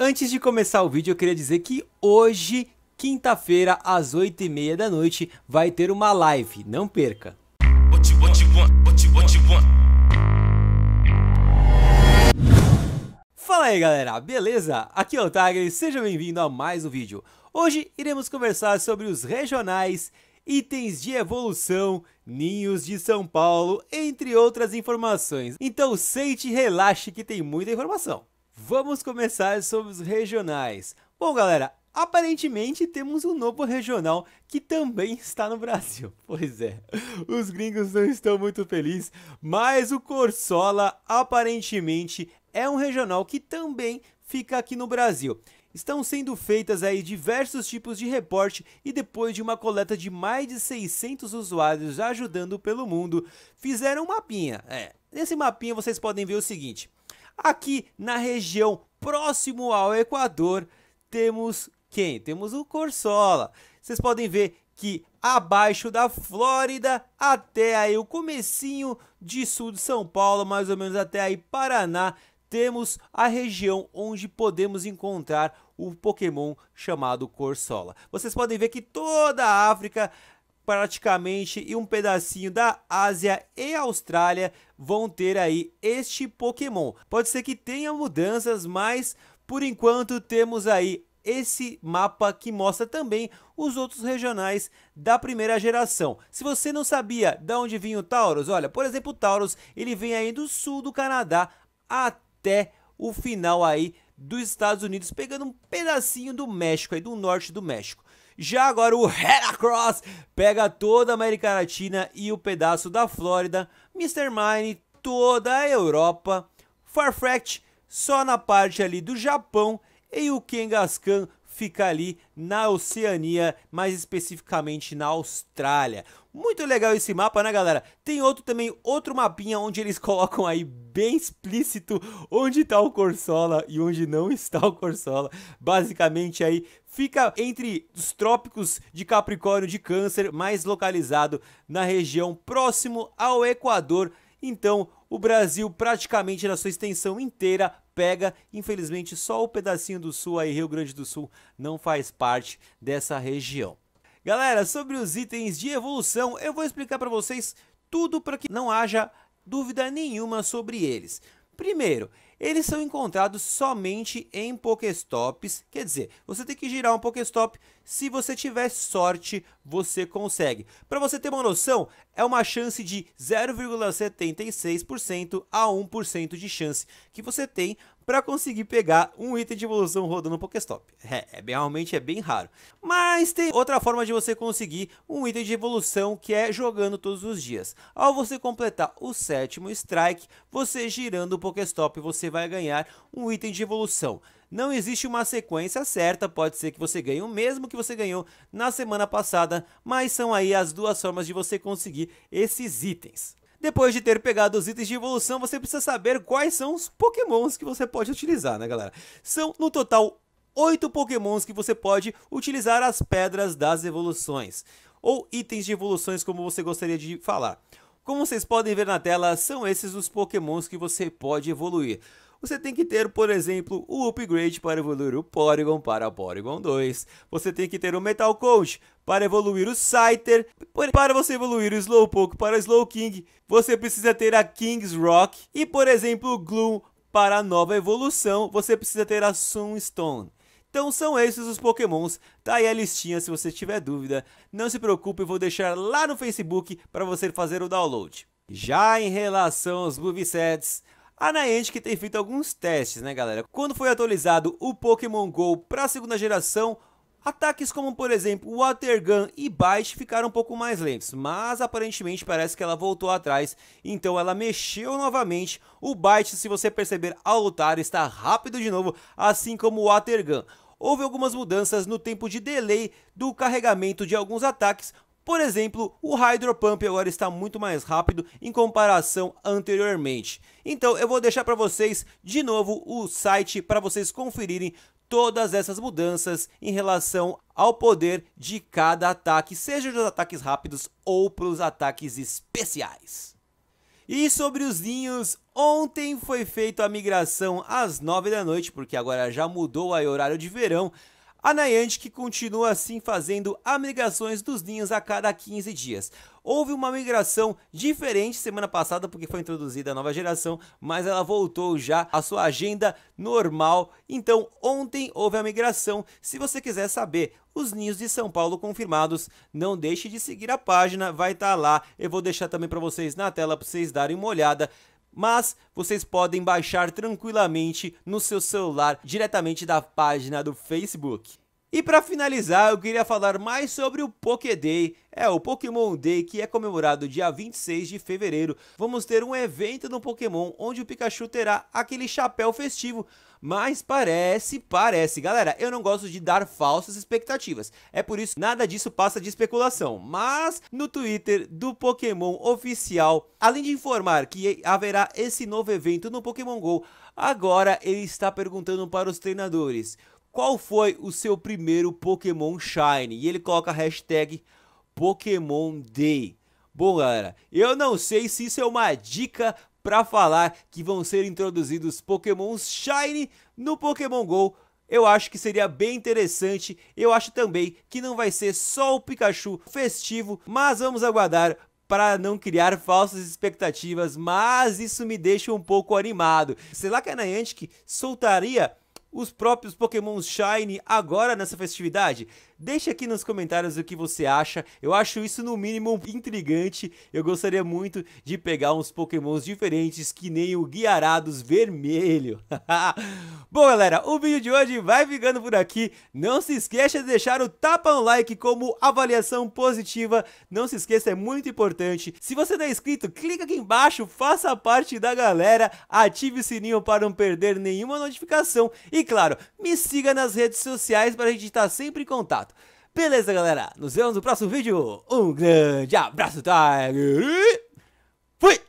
Antes de começar o vídeo, eu queria dizer que hoje, quinta-feira, às 8h30 da noite, vai ter uma live, não perca! Fala aí galera, beleza? Aqui é o Tiger seja bem-vindo a mais um vídeo. Hoje iremos conversar sobre os regionais, itens de evolução, ninhos de São Paulo, entre outras informações. Então sente e relaxe que tem muita informação. Vamos começar sobre os regionais. Bom, galera, aparentemente temos um novo regional que também está no Brasil. Pois é, os gringos não estão muito felizes, mas o Corsola aparentemente é um regional que também fica aqui no Brasil. Estão sendo feitas aí diversos tipos de reporte e depois de uma coleta de mais de 600 usuários ajudando pelo mundo, fizeram um mapinha. É, nesse mapinha vocês podem ver o seguinte: Aqui na região próximo ao Equador, temos quem? Temos o Corsola. Vocês podem ver que abaixo da Flórida até aí o comecinho de sul de São Paulo, mais ou menos até aí Paraná, temos a região onde podemos encontrar o Pokémon chamado Corsola. Vocês podem ver que toda a África praticamente e um pedacinho da Ásia e Austrália vão ter aí este Pokémon. Pode ser que tenha mudanças, mas por enquanto temos aí esse mapa que mostra também os outros regionais da primeira geração. Se você não sabia de onde vinha o Taurus, olha, por exemplo, o Taurus, ele vem aí do sul do Canadá até o final aí dos Estados Unidos, pegando um pedacinho do México aí, do norte do México. Já agora o Heracross pega toda a América Latina e o pedaço da Flórida, Mr. Mine toda a Europa, Farfetch só na parte ali do Japão e o Kangaskhan fica ali na Oceania, mais especificamente na Austrália. Muito legal esse mapa, né, galera? Tem outro também, outro mapinha onde eles colocam aí bem explícito onde está o Corsola e onde não está o Corsola. Basicamente aí fica entre os trópicos de Capricórnio de Câncer, mais localizado na região próximo ao Equador. Então, o Brasil praticamente na sua extensão inteira pega, infelizmente só o pedacinho do sul aí Rio Grande do Sul não faz parte dessa região. Galera, sobre os itens de evolução, eu vou explicar para vocês tudo para que não haja dúvida nenhuma sobre eles. Primeiro, eles são encontrados somente em Pokéstops, quer dizer, você tem que girar um Pokéstop, se você tiver sorte, você consegue. Para você ter uma noção, é uma chance de 0,76% a 1% de chance que você tem para conseguir pegar um item de evolução rodando no Pokéstop. É, é bem, realmente é bem raro. Mas tem outra forma de você conseguir um item de evolução que é jogando todos os dias. Ao você completar o sétimo strike, você girando o Pokéstop, você vai ganhar um item de evolução. Não existe uma sequência certa, pode ser que você ganhe o mesmo que você ganhou na semana passada, mas são aí as duas formas de você conseguir esses itens. Depois de ter pegado os itens de evolução, você precisa saber quais são os pokémons que você pode utilizar, né galera? São no total 8 pokémons que você pode utilizar as pedras das evoluções. Ou itens de evoluções, como você gostaria de falar. Como vocês podem ver na tela, são esses os pokémons que você pode evoluir. Você tem que ter, por exemplo, o upgrade para evoluir o Porygon para Porygon 2. Você tem que ter o Metal Coach para evoluir o Scyther. Para você evoluir o Slowpoke para o Slowking, você precisa ter a King's Rock. E, por exemplo, o Gloom para a nova evolução, você precisa ter a Sunstone. Então são esses os pokémons, tá aí a listinha se você tiver dúvida. Não se preocupe, eu vou deixar lá no Facebook para você fazer o download. Já em relação aos movesets, a Niantic que tem feito alguns testes, né, galera? Quando foi atualizado o Pokémon GO para a segunda geração, Ataques como, por exemplo, Water Gun e Bite ficaram um pouco mais lentos, mas aparentemente parece que ela voltou atrás, então ela mexeu novamente. O Bite, se você perceber ao lutar, está rápido de novo, assim como o Water Gun. Houve algumas mudanças no tempo de delay do carregamento de alguns ataques, por exemplo, o Hydro Pump agora está muito mais rápido em comparação anteriormente. Então eu vou deixar para vocês de novo o site para vocês conferirem todas essas mudanças em relação ao poder de cada ataque, seja dos ataques rápidos ou para os ataques especiais. E sobre os ninhos, ontem foi feita a migração às 9 da noite, porque agora já mudou o horário de verão, a Niantic continua assim fazendo amigrações dos ninhos a cada 15 dias. Houve uma migração diferente semana passada, porque foi introduzida a nova geração, mas ela voltou já à sua agenda normal. Então, ontem houve a migração. Se você quiser saber os ninhos de São Paulo confirmados, não deixe de seguir a página, vai estar tá lá. Eu vou deixar também para vocês na tela para vocês darem uma olhada mas vocês podem baixar tranquilamente no seu celular diretamente da página do Facebook. E para finalizar, eu queria falar mais sobre o Poké Day, É, o Pokémon Day que é comemorado dia 26 de fevereiro. Vamos ter um evento no Pokémon onde o Pikachu terá aquele chapéu festivo. Mas parece, parece, galera, eu não gosto de dar falsas expectativas. É por isso que nada disso passa de especulação. Mas no Twitter do Pokémon oficial, além de informar que haverá esse novo evento no Pokémon Go, agora ele está perguntando para os treinadores: qual foi o seu primeiro Pokémon Shine? E ele coloca a hashtag Pokémon Day. Bom, galera, eu não sei se isso é uma dica para falar que vão ser introduzidos Pokémons Shine no Pokémon GO. Eu acho que seria bem interessante. Eu acho também que não vai ser só o Pikachu festivo, mas vamos aguardar para não criar falsas expectativas, mas isso me deixa um pouco animado. Será que a Niantic soltaria os próprios Pokémon Shine agora nessa festividade? Deixe aqui nos comentários o que você acha. Eu acho isso no mínimo intrigante. Eu gostaria muito de pegar uns Pokémons diferentes que nem o Guiarados Vermelho. Bom, galera, o vídeo de hoje vai ficando por aqui. Não se esqueça de deixar o tapa no like como avaliação positiva. Não se esqueça, é muito importante. Se você não é inscrito, clica aqui embaixo, faça parte da galera, ative o sininho para não perder nenhuma notificação e claro, me siga nas redes sociais para a gente estar sempre em contato. Beleza, galera? Nos vemos no próximo vídeo. Um grande abraço, Tiger! Fui!